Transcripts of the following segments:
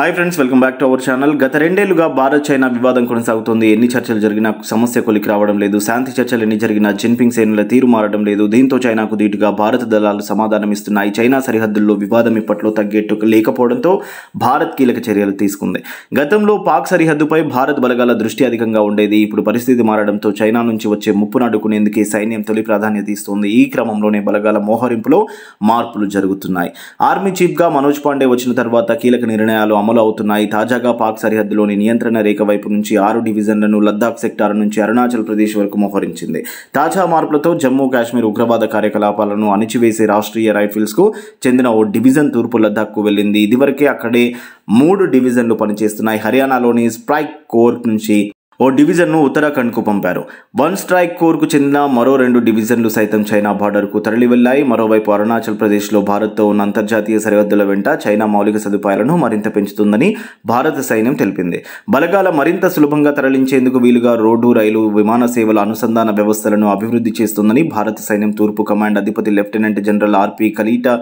hi friends welcome back to our channel గత రెండేళ్లుగా Bharat China వివాదం కొనసాగుతోంది ఎన్ని చర్చలు జరిగినా సమస్య కొలికి రావడం లేదు శాంతి చర్చలు ఎన్ని జరిగినా జిన్పింగ్ సేనల తీరు మారడం లేదు దీంతో చైనాకు దీటుగా భారత దళాలు సమాధానమిస్తున్నాయి చైనా సరిహద్దుల్లో వివాదం ఇప్పట్లో తగ్గేట్టు లేకపోవడంతో భారత్ కీలక చర్యలు తీసుకుంది గతంలో పాక్ సరిహద్దుపై భారత్ బలగాల దృష్టి అధికంగా ఉండేది ఇప్పుడు పరిస్థితి మారడంతో చైనా నుంచి వచ్చే ముప్పును అడ్డుకునేందుకే సైన్యం తొలి ప్రాధాన్యత ఇస్తుంది ఈ క్రమంలోనే బలగాల మోహరింపులో మార్పులు జరుగుతున్నాయి ఆర్మీ చీఫ్గా మనోజ్ పాండే వచ్చిన తర్వాత కీలక నిర్ణయాలు అమలు అవుతున్నాయి తాజాగా పాక్ సరిహద్దులోని నియంత్రణ రేఖ వైపు నుంచి ఆరు డివిజన్లను లద్దాఖ్ సెక్టార్ నుంచి అరుణాచల్ ప్రదేశ్ వరకు మోహరించింది తాజా మార్పులతో జమ్మూ కాశ్మీర్ ఉగ్రవాద కార్యకలాపాలను అణిచివేసే రాష్ట్రీయ రైఫిల్స్కు చెందిన ఓ డివిజన్ తూర్పు లద్దాఖ్కు వెళ్ళింది ఇదివరకే అక్కడే మూడు డివిజన్లు పనిచేస్తున్నాయి హర్యానాలోని స్ప్రైక్ కోర్ నుంచి ఓ డివిజన్ను ఉత్తరాఖండ్కు పంపారు వన్ స్ట్రైక్ కోర్కు చెందిన మరో రెండు డివిజన్లు సైతం చైనా బార్డర్కు తరలి వెళ్లాయి మరోవైపు అరుణాచల్ ప్రదేశ్లో భారత్తో ఉన్న అంతర్జాతీయ సరిహద్దుల వెంట చైనా మౌలిక సదుపాయాలను మరింత పెంచుతుందని భారత సైన్యం తెలిపింది బలగాల మరింత సులభంగా తరలించేందుకు వీలుగా రోడ్డు రైలు విమాన సేవల అనుసంధాన వ్యవస్థలను అభివృద్ధి చేస్తుందని భారత సైన్యం తూర్పు కమాండ్ అధిపతి లెఫ్టినెంట్ జనరల్ ఆర్పి కలీటా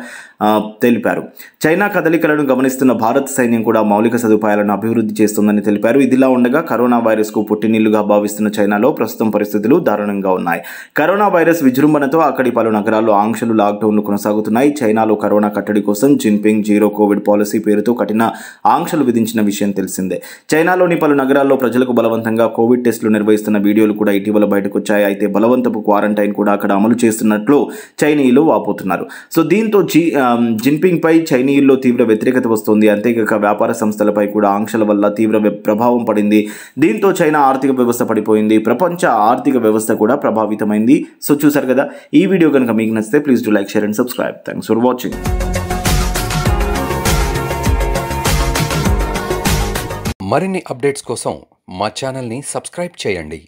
తెలిపారు చైనా కదలికలను గమనిస్తున్న భారత్ సైన్యం కూడా మౌలిక సదుపాయాలను అభివృద్ధి చేస్తుందని తెలిపారు ఇదిలా ఉండగా కరోనా వైరస్కు పుట్టినీళ్లుగా భావిస్తున్న చైనాలో ప్రస్తుతం పరిస్థితులు దారుణంగా ఉన్నాయి కరోనా వైరస్ విజృంభణతో అక్కడి పలు నగరాల్లో ఆంక్షలు లాక్డౌన్లు కొనసాగుతున్నాయి చైనాలో కరోనా కట్టడి కోసం జిన్పింగ్ జీరో కోవిడ్ పాలసీ పేరుతో కఠిన ఆంక్షలు విధించిన విషయం తెలిసిందే చైనాలోని పలు నగరాల్లో ప్రజలకు బలవంతంగా కోవిడ్ టెస్టులు నిర్వహిస్తున్న వీడియోలు కూడా ఇటీవల బయటకు వచ్చాయి అయితే బలవంతపు క్వారంటైన్ కూడా అక్కడ అమలు చేస్తున్నట్లు చైనీయులు వాపోతున్నారు సో దీంతో జీ జిన్పింగ్పై చైనీయుల్లో తీవ్ర వ్యతిరేకత వస్తుంది అంతేకాక వ్యాపార సంస్థలపై కూడా ఆంక్షల వల్ల తీవ్ర ప్రభావం పడింది దీంతో చైనా ఆర్థిక వ్యవస్థ పడిపోయింది ప్రపంచ ఆర్థిక వ్యవస్థ కూడా ప్రభావితమైంది సో చూసారు కదా ఈ వీడియో కనుక మీకు నచ్చితే please do like share and subscribe thanks for watching మరిన్ని అప్డేట్స్ కోసం మా ఛానల్ని సబ్స్క్రైబ్ చేయండి